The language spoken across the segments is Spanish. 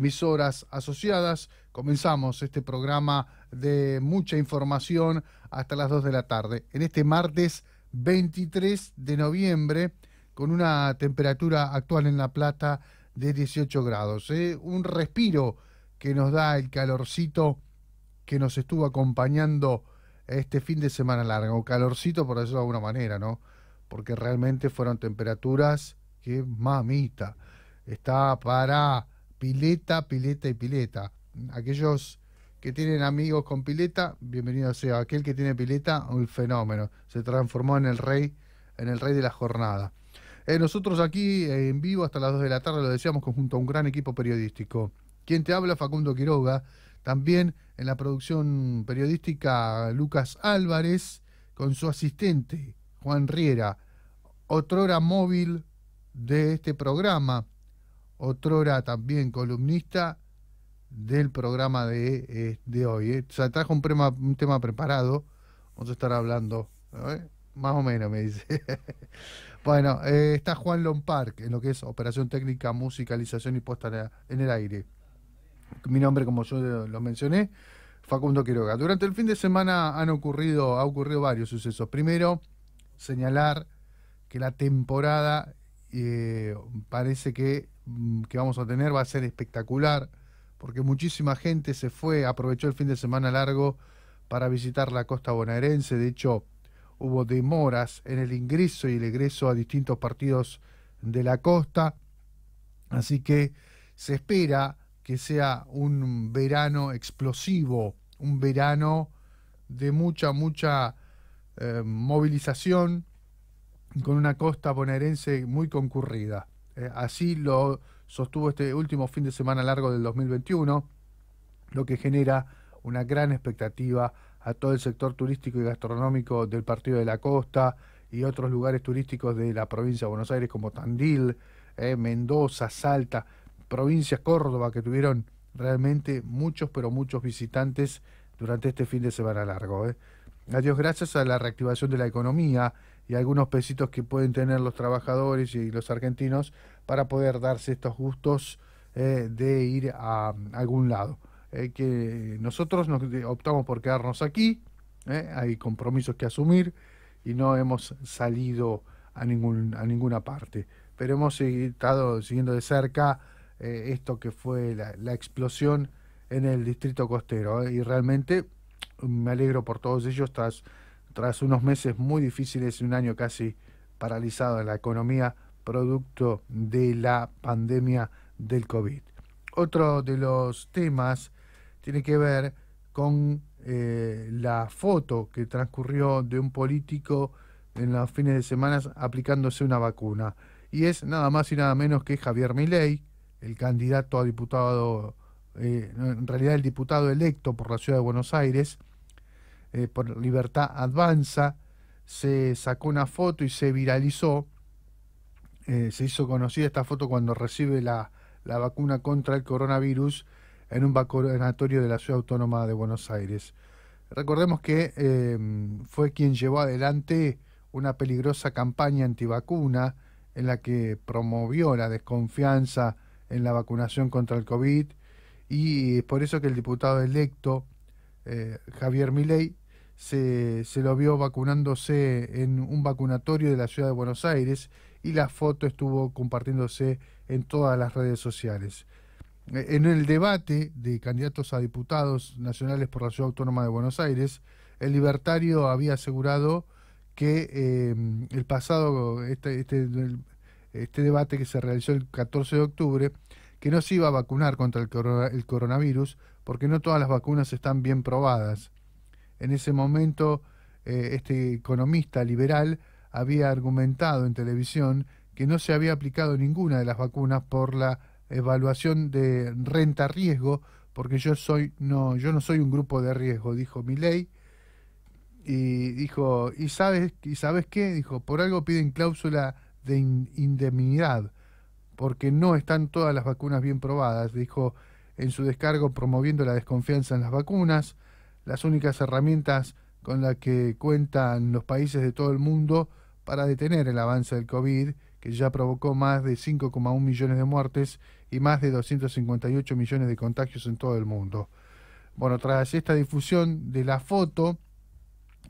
emisoras asociadas. Comenzamos este programa de mucha información hasta las 2 de la tarde. En este martes 23 de noviembre, con una temperatura actual en La Plata de 18 grados. ¿eh? Un respiro que nos da el calorcito que nos estuvo acompañando este fin de semana largo. Calorcito, por decirlo de alguna manera, ¿no? Porque realmente fueron temperaturas que, mamita, está para pileta, pileta y pileta. Aquellos que tienen amigos con pileta, bienvenido sea. Aquel que tiene pileta, un fenómeno. Se transformó en el rey, en el rey de la jornada. Eh, nosotros aquí eh, en vivo hasta las 2 de la tarde lo decíamos junto a un gran equipo periodístico. Quien te habla, Facundo Quiroga. También en la producción periodística, Lucas Álvarez, con su asistente, Juan Riera, otrora móvil de este programa otrora también columnista del programa de, eh, hoy. Eh. O sea, trajo un, tema preparado. Vamos a estar hablando. Eh, más o menos, me dice. bueno, está Juan Lompark en lo que es operación técnica, musicalización y puesta en el aire. Mi nombre, como yo lo mencioné, Facundo Quiroga. Durante el fin de semana han ocurrido, ha ocurrido varios sucesos. Primero, señalar que la temporada y eh, parece mm, que, vamos a tener va a ser espectacular, porque muchísima gente se fue, aprovechó el fin de semana largo para visitar la costa bonaerense. De hecho, hubo demoras en el ingreso y el egreso a distintos partidos de la costa. Así que se espera que sea un verano explosivo, un verano de mucha, mucha eh, movilización, con una costa bonaerense muy concurrida. Eh, así lo sostuvo este último fin de semana largo del 2021, lo que genera una gran expectativa a todo el sector turístico y gastronómico del Partido de la Costa y otros lugares turísticos de la provincia de Buenos Aires como Tandil, eh, Mendoza, Salta, provincias Córdoba que tuvieron realmente muchos, pero muchos visitantes durante este fin de semana largo. Eh. Adiós, gracias a la reactivación de la economía y algunos pesitos que pueden tener los trabajadores y los argentinos para poder darse estos gustos eh, de ir a, mm, algún lado. Eh, que nosotros eh, optamos por quedarnos aquí, hay compromisos que asumir y no hemos salido a, ningún, a ninguna parte. Pero hemos estado siguiendo de cerca esto que fue la, la, explosión en el distrito costero y realmente mm, me alegro por todos ellos, tras tras unos meses muy difíciles y un año casi paralizado en la economía producto de la pandemia del COVID. Otro de los temas tiene que ver con eh, la foto que transcurrió de un político en los fines de semana aplicándose una vacuna. Y es nada más y nada menos que Javier Milei, el candidato a diputado, eh, en realidad el diputado electo por la ciudad de Buenos Aires, eh, por Libertad Avanza, se sacó una foto y se viralizó. Eh, se hizo conocida esta foto cuando recibe la, vacuna contra el coronavirus en un vacunatorio de la ciudad autónoma de Buenos Aires. Recordemos que em, fue quien llevó adelante una peligrosa campaña antivacuna en la que promovió la desconfianza en la vacunación contra el COVID y es por eso que el diputado electo eh, Javier Milei se, se lo vio vacunándose en un vacunatorio de la ciudad de Buenos Aires y la foto estuvo compartiéndose en todas las redes sociales. E, en el debate de candidatos a diputados nacionales por la Ciudad Autónoma de Buenos Aires, el libertario había asegurado que eh, el pasado, este, este, este, debate que se realizó el 14 de octubre, que no se iba a vacunar contra el coronavirus porque no todas las vacunas están bien probadas. En ese momento, eh, este economista liberal había argumentado en televisión que no se había aplicado ninguna de las vacunas por la evaluación de renta riesgo, porque yo soy no yo no soy un grupo de riesgo, dijo Milei y dijo, "¿Y sabes y sabes qué?", dijo, "Por algo piden cláusula de indemnidad, porque no están todas las vacunas bien probadas", dijo en su descargo promoviendo la desconfianza en las vacunas las únicas herramientas con las que cuentan los países de todo el mundo para detener el avance del COVID, que ya provocó más de 5,1 millones de muertes y más de 258 millones de contagios en todo el mundo. Bueno, tras esta difusión de la foto,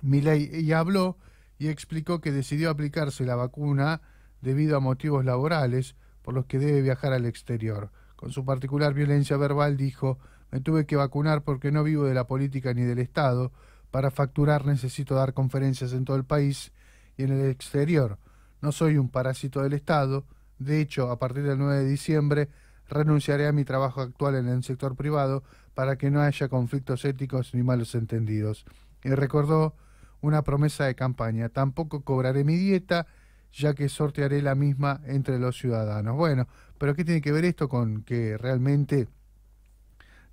Milei habló y explicó que decidió aplicarse la vacuna debido a motivos laborales por los que debe viajar al exterior. Con su particular violencia verbal dijo, me tuve que vacunar porque no vivo de la política ni del Estado. Para facturar necesito dar conferencias en todo el país y en el exterior. No soy un parásito del Estado. De hecho, a partir del 9 de diciembre renunciaré a mi trabajo actual en el sector privado para que no haya conflictos éticos ni malos entendidos. Y recordó una promesa de campaña. Tampoco cobraré mi dieta, ya que sortearé la misma entre los ciudadanos. Bueno, pero ¿qué tiene que ver esto con que realmente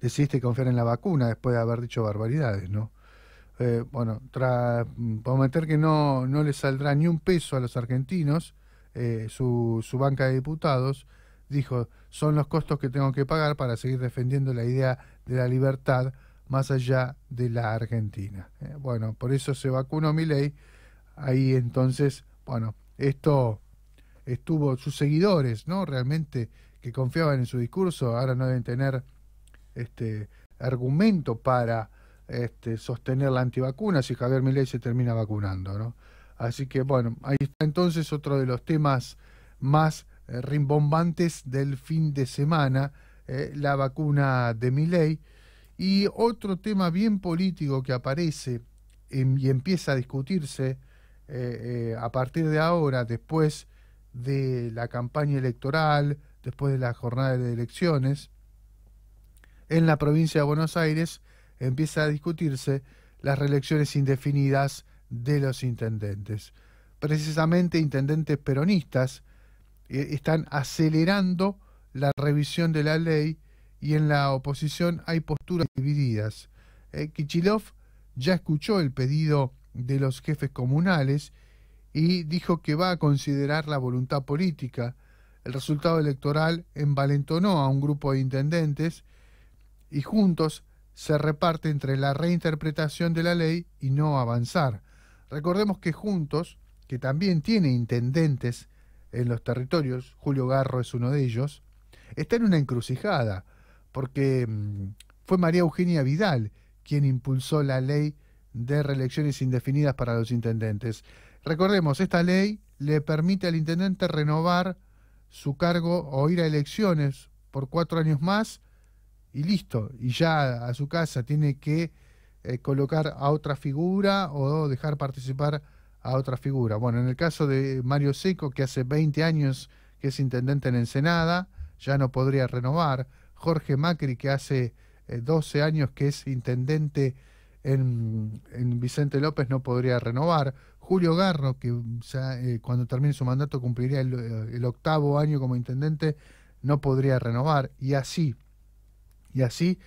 decidiste confiar en la vacuna después de haber dicho barbaridades, ¿no? Eh, bueno, tras mm, prometer que no, no le saldrá ni un peso a los argentinos, eh, su, su banca de diputados dijo, son los costos que tengo que pagar para seguir defendiendo la idea de la libertad más allá de la Argentina. Eh, bueno, por eso se vacunó mi ley. Ahí entonces, bueno, esto estuvo sus seguidores, ¿no? Realmente que confiaban en su discurso, ahora no deben tener este, argumento para este, sostener la antivacuna si Javier Milei se termina vacunando, ¿no? Así que bueno, ahí está entonces otro de los temas más eh, rimbombantes del fin de semana, eh, la vacuna de Milei. Y otro tema bien político que aparece y empieza a discutirse eh, a partir de ahora, después de la campaña electoral, después de la jornada de elecciones, en la provincia de Buenos Aires empieza a discutirse las reelecciones indefinidas de los intendentes. Precisamente intendentes peronistas eh, están acelerando la revisión de la ley y en la oposición hay posturas divididas. Eh, Kichilov ya escuchó el pedido de los jefes comunales y dijo que va a considerar la voluntad política. El resultado electoral envalentonó a un grupo de intendentes y juntos se reparte entre la reinterpretación de la ley y no avanzar. Recordemos que juntos, que también tiene intendentes en los territorios, Julio Garro es uno de ellos, está en una encrucijada, porque mm, fue María Eugenia Vidal quien impulsó la ley de reelecciones indefinidas para los intendentes. Recordemos, esta ley le permite al intendente renovar su cargo o ir a elecciones por cuatro años más y listo, y ya a su casa tiene que eh, colocar a otra figura o dejar participar a otra figura. Bueno, en el caso de Mario Seco, que hace 20 años que es intendente en Ensenada, ya no podría renovar. Jorge Macri, que hace 12 eh, años que es intendente en, Vicente López, no podría renovar. Julio Garro, que eh, cuando termine su mandato cumpliría el octavo año como intendente, no podría renovar. Y así, y así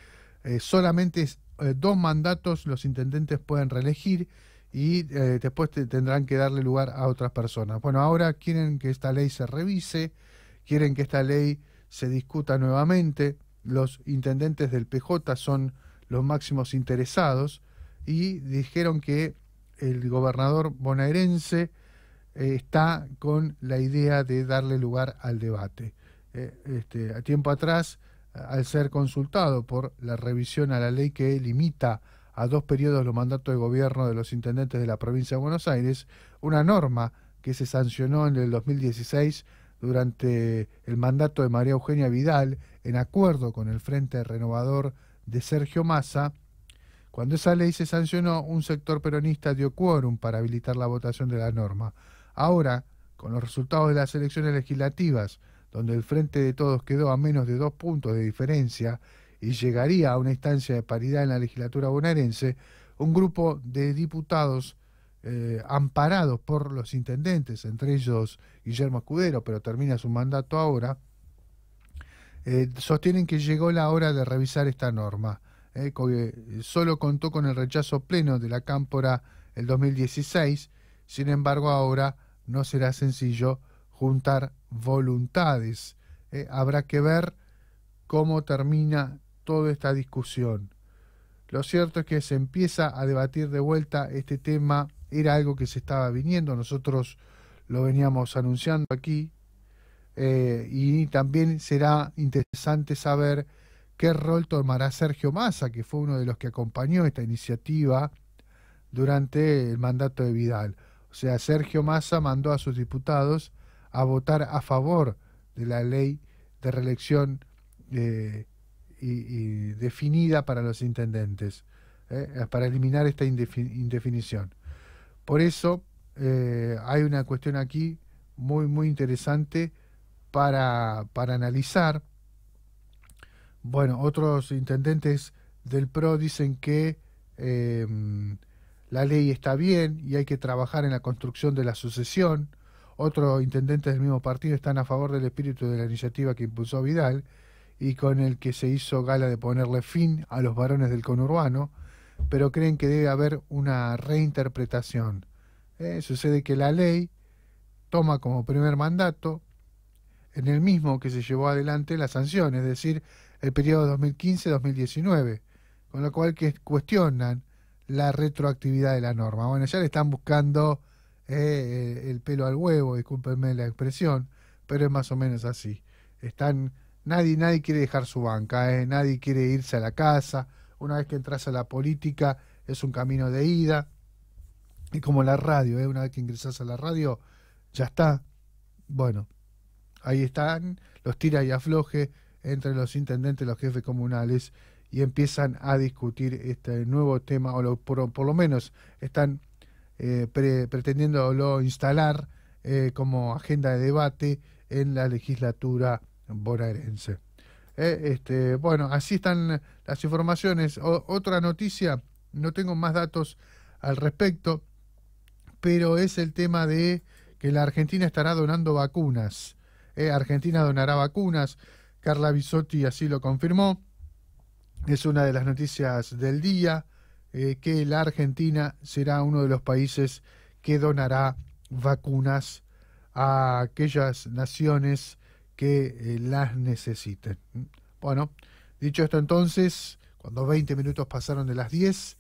eh, solamente eh, dos mandatos los intendentes pueden reelegir y eh, después tendrán que darle lugar a otras personas. Bueno, ahora quieren que esta ley se revise, quieren que esta ley se discuta nuevamente, los intendentes del PJ son los máximos interesados y dijeron que el gobernador bonaerense está con la idea de darle lugar al debate. Este, a tiempo atrás al ser consultado por la revisión a la ley que limita a dos periodos los mandatos de gobierno de los intendentes de la provincia de Buenos Aires, una norma que se sancionó en el 2016 durante el mandato de María Eugenia Vidal, en acuerdo con el Frente Renovador de Sergio Massa, cuando esa ley se sancionó, un sector peronista dio quórum para habilitar la votación de la norma. Ahora, con los resultados de las elecciones legislativas donde el Frente de Todos quedó a menos de dos puntos de diferencia y llegaría a una instancia de paridad en la legislatura bonaerense, un grupo de diputados eh, amparados por los intendentes, entre ellos Guillermo Escudero, pero termina su mandato ahora, eh, sostienen que llegó la hora de revisar esta norma. Eh, solo contó con el rechazo pleno de la Cámpora el 2016, sin embargo ahora no será sencillo juntar voluntades. Eh, habrá que ver cómo termina toda esta discusión. Lo cierto es que se empieza a debatir de vuelta este tema, era algo que se estaba viniendo, nosotros lo veníamos anunciando aquí, eh, y también será interesante saber qué rol tomará Sergio Massa, que fue uno de los que acompañó esta iniciativa durante el mandato de Vidal. O sea, Sergio Massa mandó a sus diputados a votar a favor de la ley de reelección eh, definida para los intendentes, eh, para eliminar esta indefinición. Por eso eh, hay una cuestión aquí muy, muy interesante para, para analizar. Bueno, otros intendentes del PRO dicen que la ley está bien y hay que trabajar en la construcción de la sucesión otro intendente del mismo partido están a favor del espíritu de la iniciativa que impulsó Vidal y con el que se hizo gala de ponerle fin a los varones del conurbano, pero creen que debe haber una reinterpretación. Eh, sucede que la ley toma como primer mandato en el mismo que se llevó adelante la sanción, es decir, el periodo 2015-2019, con lo cual que cuestionan la retroactividad de la norma. Bueno, ya le están buscando eh, eh, el pelo al huevo, discúlpenme la expresión, pero es más o menos así. Están, nadie, nadie quiere dejar su banca, eh, nadie quiere irse a la casa. Una vez que entras a la política es un camino de ida. Es como la radio, eh, una vez que ingresas a la radio, ya está. Bueno, ahí están los tira y afloje entre los intendentes, los jefes comunales y empiezan a discutir este nuevo tema, o por, lo menos están eh, pretendiéndolo instalar eh, como agenda de debate en la legislatura bonaerense. Eh, este, bueno, así están las informaciones. otra noticia, no tengo más datos al respecto, pero es el tema de que la Argentina estará donando vacunas. Argentina donará vacunas. Carla Bisotti así lo confirmó. Es una de las noticias del día. Eh, que la Argentina será uno de los países que donará vacunas a aquellas naciones que eh, las necesiten. Bueno, dicho esto entonces, cuando 20 minutos pasaron de las 10,